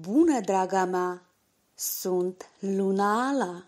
Bună, draga mea! Sunt Luna Ala!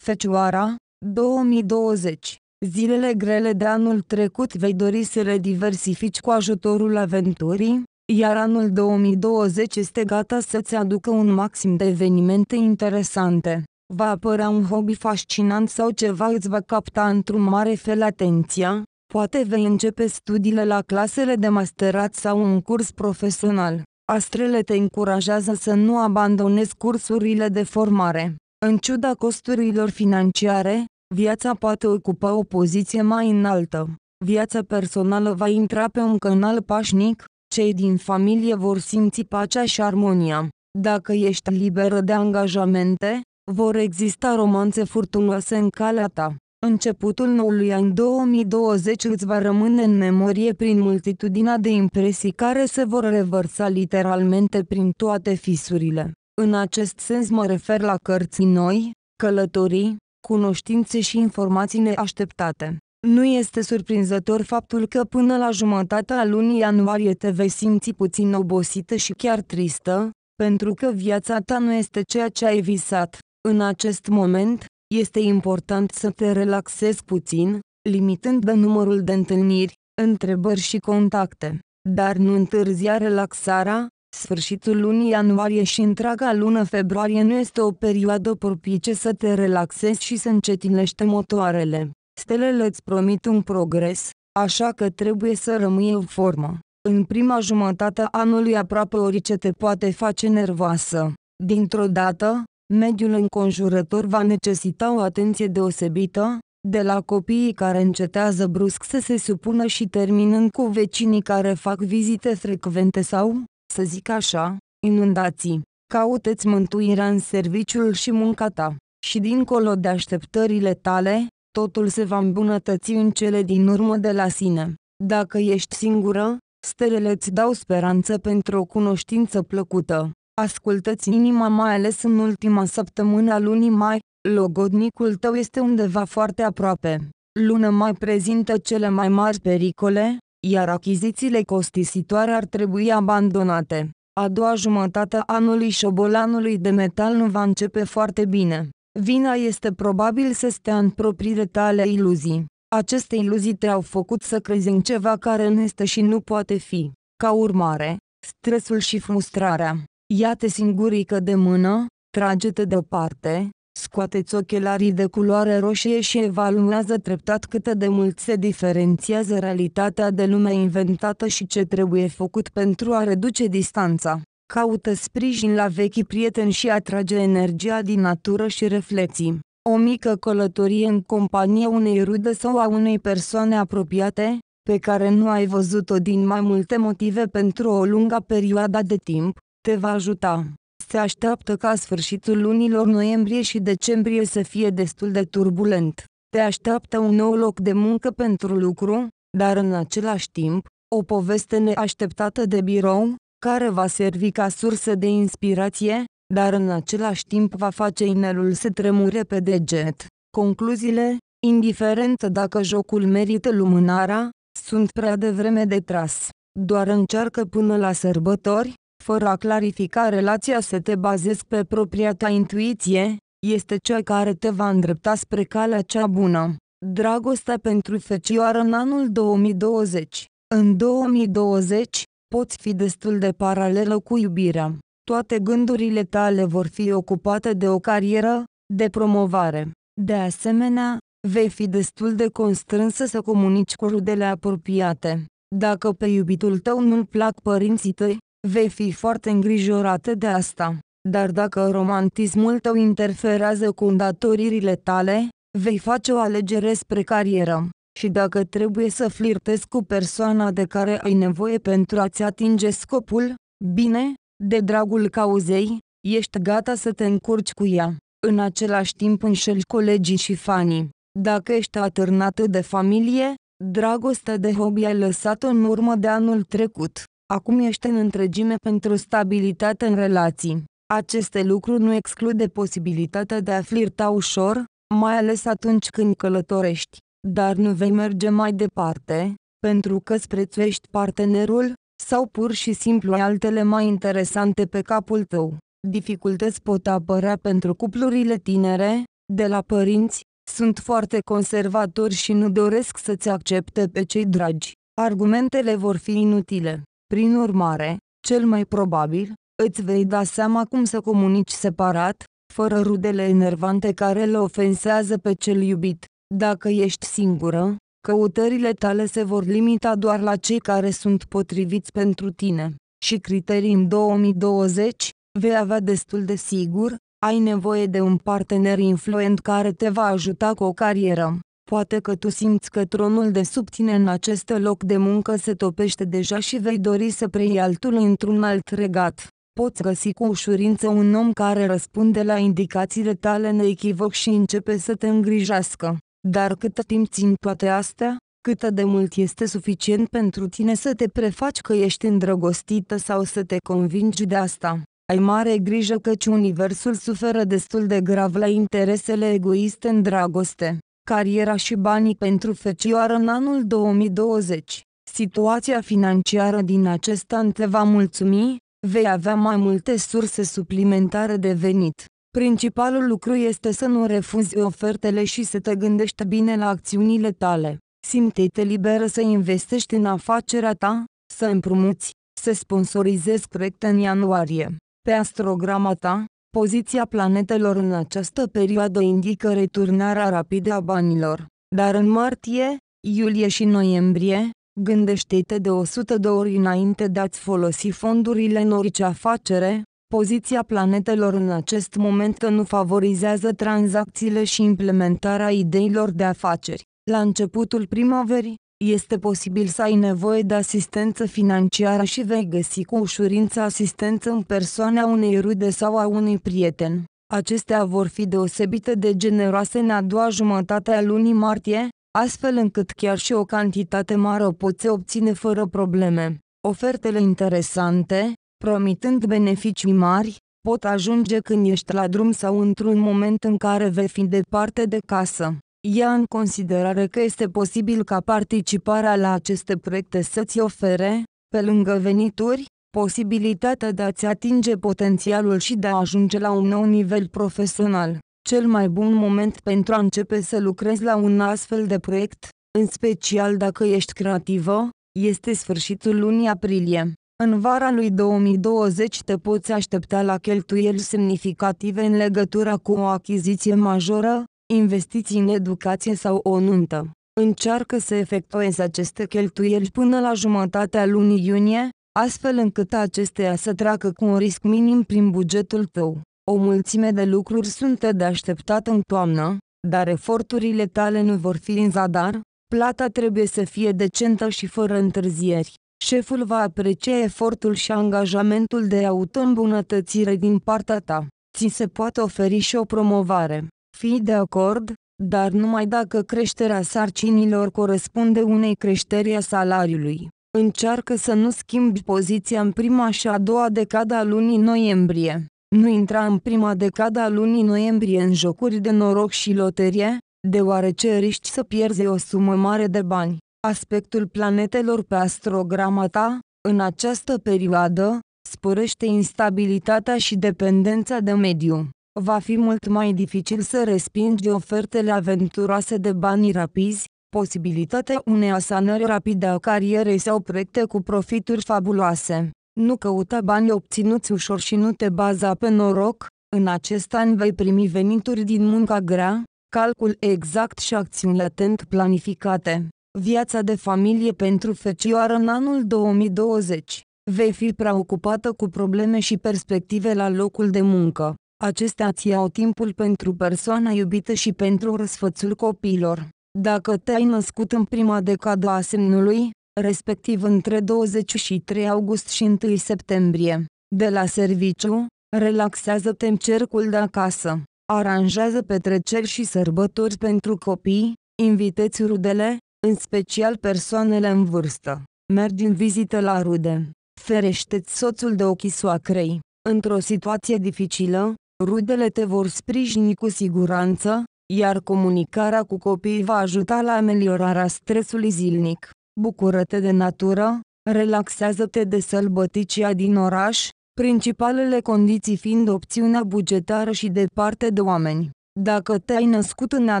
Fecioara, 2020 Zilele grele de anul trecut vei dori să le diversifici cu ajutorul aventurii, iar anul 2020 este gata să-ți aducă un maxim de evenimente interesante. Va apărea un hobby fascinant sau ceva îți va capta într-un mare fel atenția, Poate vei începe studiile la clasele de masterat sau un curs profesional. Astrele te încurajează să nu abandonezi cursurile de formare. În ciuda costurilor financiare, viața poate ocupa o poziție mai înaltă. Viața personală va intra pe un canal pașnic, cei din familie vor simți pacea și armonia. Dacă ești liberă de angajamente, vor exista romanțe furtunoase în calea ta. Începutul noului an 2020 îți va rămâne în memorie prin multitudinea de impresii care se vor revărsa literalmente prin toate fisurile. În acest sens mă refer la cărți noi, călătorii, cunoștințe și informații neașteptate. Nu este surprinzător faptul că până la jumătatea lunii ianuarie te vei simți puțin obosită și chiar tristă, pentru că viața ta nu este ceea ce ai visat. În acest moment, este important să te relaxezi puțin, limitând de numărul de întâlniri, întrebări și contacte, dar nu întârzia relaxarea, Sfârșitul lunii ianuarie și întreaga lună februarie nu este o perioadă propice să te relaxezi și să încetinești motoarele. Stelele îți promit un progres, așa că trebuie să rămâi în formă. În prima jumătate a anului aproape orice te poate face nervoasă. Dintr-o dată, mediul înconjurător va necesita o atenție deosebită, de la copiii care încetează brusc să se supună și terminând cu vecinii care fac vizite frecvente sau, să zic așa, inundații. Cauteți mântuirea în serviciul și munca ta. Și dincolo de așteptările tale, totul se va îmbunătăți în cele din urmă de la sine. Dacă ești singură, stelele îți dau speranță pentru o cunoștință plăcută. Ascultă-ți inima mai ales în ultima săptămână a lunii mai, logodnicul tău este undeva foarte aproape. Luna mai prezintă cele mai mari pericole, iar achizițiile costisitoare ar trebui abandonate. A doua jumătate a anului șobolanului de metal nu va începe foarte bine. Vina este probabil să stea în propriile tale iluzii. Aceste iluzii te-au făcut să crezi în ceva care nu este și nu poate fi. Ca urmare, stresul și frustrarea Ia-te singurică de mână, trage-te deoparte, scoate-ți ochelarii de culoare roșie și evaluează treptat cât de mult se diferențiază realitatea de lume inventată și ce trebuie făcut pentru a reduce distanța. Caută sprijin la vechi prieteni și atrage energia din natură și reflexii. O mică călătorie în compania unei rude sau a unei persoane apropiate, pe care nu ai văzut-o din mai multe motive pentru o lungă perioadă de timp, te va ajuta. Se așteaptă ca sfârșitul lunilor noiembrie și decembrie să fie destul de turbulent. Te așteaptă un nou loc de muncă pentru lucru, dar în același timp, o poveste neașteptată de birou, care va servi ca sursă de inspirație, dar în același timp va face inelul să tremure pe deget. Concluziile, indiferent dacă jocul merită lumânarea, sunt prea devreme de tras. Doar încearcă până la sărbători, fără a clarifica relația să te bazezi pe propria ta intuiție, este cea care te va îndrepta spre calea cea bună. Dragostea pentru fecioară în anul 2020 În 2020, poți fi destul de paralelă cu iubirea. Toate gândurile tale vor fi ocupate de o carieră, de promovare. De asemenea, vei fi destul de constrânsă să comunici cu rudele apropiate. Dacă pe iubitul tău nu-l plac părinții tăi, vei fi foarte îngrijorată de asta. Dar dacă romantismul tău interferează cu îndatoririle tale, vei face o alegere spre carieră. Și dacă trebuie să flirtezi cu persoana de care ai nevoie pentru a-ți atinge scopul, bine, de dragul cauzei, ești gata să te încurci cu ea. În același timp înșeli colegii și fanii. Dacă ești atârnată de familie, dragostea de hobby ai lăsat-o în urmă de anul trecut. Acum ești în întregime pentru stabilitate în relații. Aceste lucruri nu exclude posibilitatea de a flirta ușor, mai ales atunci când călătorești, dar nu vei merge mai departe, pentru că sprețuiești partenerul, sau pur și simplu ai altele mai interesante pe capul tău. Dificultăți pot apărea pentru cuplurile tinere, de la părinți, sunt foarte conservatori și nu doresc să-ți accepte pe cei dragi. Argumentele vor fi inutile. Prin urmare, cel mai probabil, îți vei da seama cum să comunici separat, fără rudele enervante care le ofensează pe cel iubit. Dacă ești singură, căutările tale se vor limita doar la cei care sunt potriviți pentru tine. Și criterii în 2020, vei avea destul de sigur, ai nevoie de un partener influent care te va ajuta cu o carieră. Poate că tu simți că tronul de sub tine în acest loc de muncă se topește deja și vei dori să preiei altul într-un alt regat. Poți găsi cu ușurință un om care răspunde la indicațiile tale neechivoc și începe să te îngrijească. Dar câtă timp țin toate astea? Câtă de mult este suficient pentru tine să te prefaci că ești îndrăgostită sau să te convingi de asta? Ai mare grijă căci universul suferă destul de grav la interesele egoiste în dragoste cariera și banii pentru fecioară în anul 2020. Situația financiară din acest an te va mulțumi, vei avea mai multe surse suplimentare de venit. Principalul lucru este să nu refuzi ofertele și să te gândești bine la acțiunile tale. Simte-te liberă să investești în afacerea ta, să împrumuți, să sponsorizezi proiecte în ianuarie. Pe astrograma ta, Poziția planetelor în această perioadă indică returnarea rapidă a banilor, dar în martie, iulie și noiembrie, gândește-te de 100 de ori înainte de a-ți folosi fondurile în orice afacere, poziția planetelor în acest moment nu favorizează tranzacțiile și implementarea ideilor de afaceri. La începutul primăverii, este posibil să ai nevoie de asistență financiară și vei găsi cu ușurință asistență în persoana unei rude sau a unui prieten. Acestea vor fi deosebite de generoase în a doua jumătate a lunii martie, astfel încât chiar și o cantitate mare o poți obține fără probleme. Ofertele interesante, promitând beneficii mari, pot ajunge când ești la drum sau într-un moment în care vei fi departe de casă ia în considerare că este posibil ca participarea la aceste proiecte să-ți ofere, pe lângă venituri, posibilitatea de a-ți atinge potențialul și de a ajunge la un nou nivel profesional. Cel mai bun moment pentru a începe să lucrezi la un astfel de proiect, în special dacă ești creativă, este sfârșitul lunii aprilie. În vara lui 2020 te poți aștepta la cheltuieli semnificative în legătură cu o achiziție majoră, investiții în educație sau o nuntă. Încearcă să efectuezi aceste cheltuieli până la jumătatea lunii iunie, astfel încât acestea să treacă cu un risc minim prin bugetul tău. O mulțime de lucruri sunt de așteptat în toamnă, dar eforturile tale nu vor fi în zadar, plata trebuie să fie decentă și fără întârzieri. Șeful va aprecia efortul și angajamentul de autoîmbunătățire din partea ta. Ți se poate oferi și o promovare fi de acord, dar numai dacă creșterea sarcinilor corespunde unei creșteri a salariului. Încearcă să nu schimbi poziția în prima și a doua decada a lunii noiembrie. Nu intra în prima decada a lunii noiembrie în jocuri de noroc și loterie, deoarece riști să pierzi o sumă mare de bani. Aspectul planetelor pe astrograma ta, în această perioadă, sporește instabilitatea și dependența de mediu va fi mult mai dificil să respingi ofertele aventuroase de bani rapizi, posibilitatea unei asanări rapide a carierei sau proiecte cu profituri fabuloase. Nu căuta bani obținuți ușor și nu te baza pe noroc, în acest an vei primi venituri din munca grea, calcul exact și acțiuni atent planificate. Viața de familie pentru fecioară în anul 2020. Vei fi preocupată cu probleme și perspective la locul de muncă. Acestea ți iau timpul pentru persoana iubită și pentru răsfățul copiilor. Dacă te-ai născut în prima decadă a semnului, respectiv între 23 august și 1 septembrie, de la serviciu, relaxează-te în cercul de acasă, aranjează petreceri și sărbători pentru copii, inviteți rudele, în special persoanele în vârstă, mergi în vizită la rude, ferește-ți soțul de ochii soacrei. Într-o situație dificilă, Rudele te vor sprijini cu siguranță, iar comunicarea cu copiii va ajuta la ameliorarea stresului zilnic. Bucură-te de natură, relaxează-te de sălbăticia din oraș, principalele condiții fiind opțiunea bugetară și departe de oameni. Dacă te-ai născut în a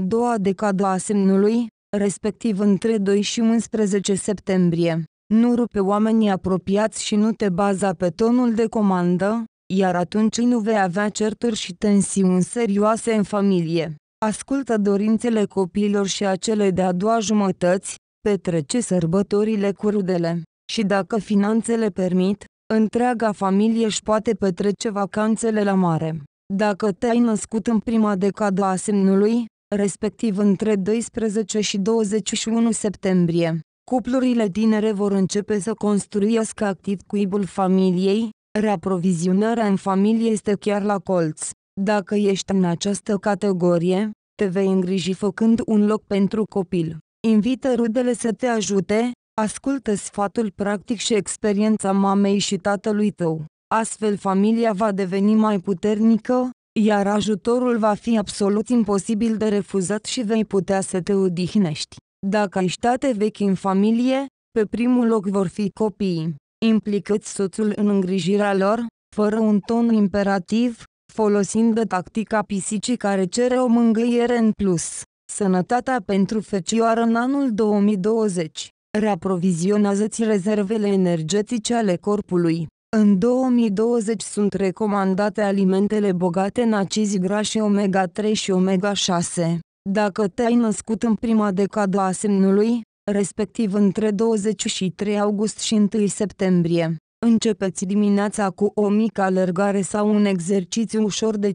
doua decadă a semnului, respectiv între 2 și 11 septembrie, nu rupe oamenii apropiați și nu te baza pe tonul de comandă, iar atunci nu vei avea certuri și tensiuni serioase în familie. Ascultă dorințele copiilor și acele de a doua jumătăți, petrece sărbătorile cu rudele. Și dacă finanțele permit, întreaga familie își poate petrece vacanțele la mare. Dacă te-ai născut în prima decadă a semnului, respectiv între 12 și 21 septembrie, cuplurile tinere vor începe să construiască activ cuibul familiei, Reaprovizionarea în familie este chiar la colț. Dacă ești în această categorie, te vei îngriji făcând un loc pentru copil. Invită rudele să te ajute, ascultă sfatul practic și experiența mamei și tatălui tău. Astfel familia va deveni mai puternică, iar ajutorul va fi absolut imposibil de refuzat și vei putea să te odihnești. Dacă ai state vechi în familie, pe primul loc vor fi copiii implicați soțul în îngrijirea lor, fără un ton imperativ, folosind tactica pisicii care cere o mângâiere în plus. Sănătatea pentru fecioară în anul 2020. Reaprovizionează-ți rezervele energetice ale corpului. În 2020 sunt recomandate alimentele bogate în acizi grași omega-3 și omega-6. Dacă te-ai născut în prima decadă a semnului, respectiv între 23 august și 1 septembrie. Începeți dimineața cu o mică alergare sau un exercițiu ușor de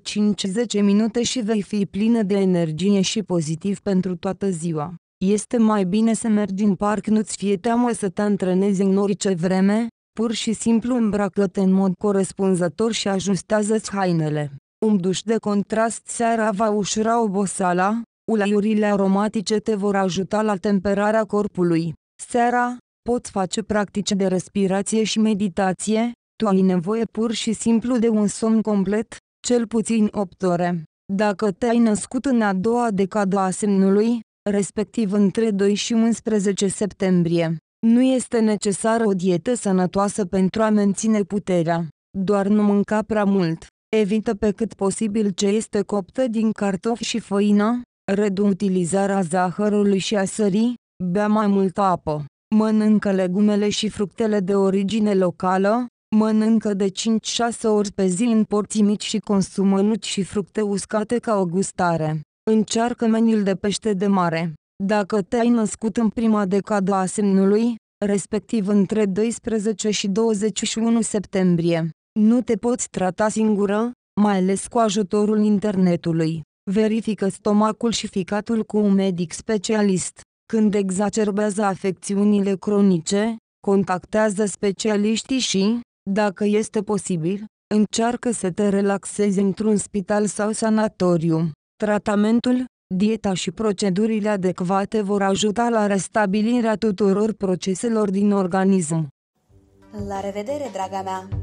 5-10 minute și vei fi plină de energie și pozitiv pentru toată ziua. Este mai bine să mergi în parc, nu-ți fie teamă să te antrenezi în orice vreme, pur și simplu îmbracă-te în mod corespunzător și ajustează-ți hainele. Un duș de contrast seara va ușura oboseala, Uleiurile aromatice te vor ajuta la temperarea corpului. Seara, poți face practici de respirație și meditație, tu ai nevoie pur și simplu de un somn complet, cel puțin 8 ore. Dacă te-ai născut în a doua decadă a semnului, respectiv între 2 și 11 septembrie, nu este necesară o dietă sănătoasă pentru a menține puterea. Doar nu mânca prea mult. Evită pe cât posibil ce este coptă din cartofi și făină, utilizarea zahărului și a sării, bea mai multă apă, mănâncă legumele și fructele de origine locală, mănâncă de 5-6 ori pe zi în porții mici și consumă nuci și fructe uscate ca o gustare. Încearcă meniul de pește de mare. Dacă te-ai născut în prima decadă a semnului, respectiv între 12 și 21 septembrie, nu te poți trata singură, mai ales cu ajutorul internetului. Verifică stomacul și ficatul cu un medic specialist. Când exacerbează afecțiunile cronice, contactează specialiștii și, dacă este posibil, încearcă să te relaxezi într-un spital sau sanatoriu. Tratamentul, dieta și procedurile adecvate vor ajuta la restabilirea tuturor proceselor din organism. La revedere, draga mea!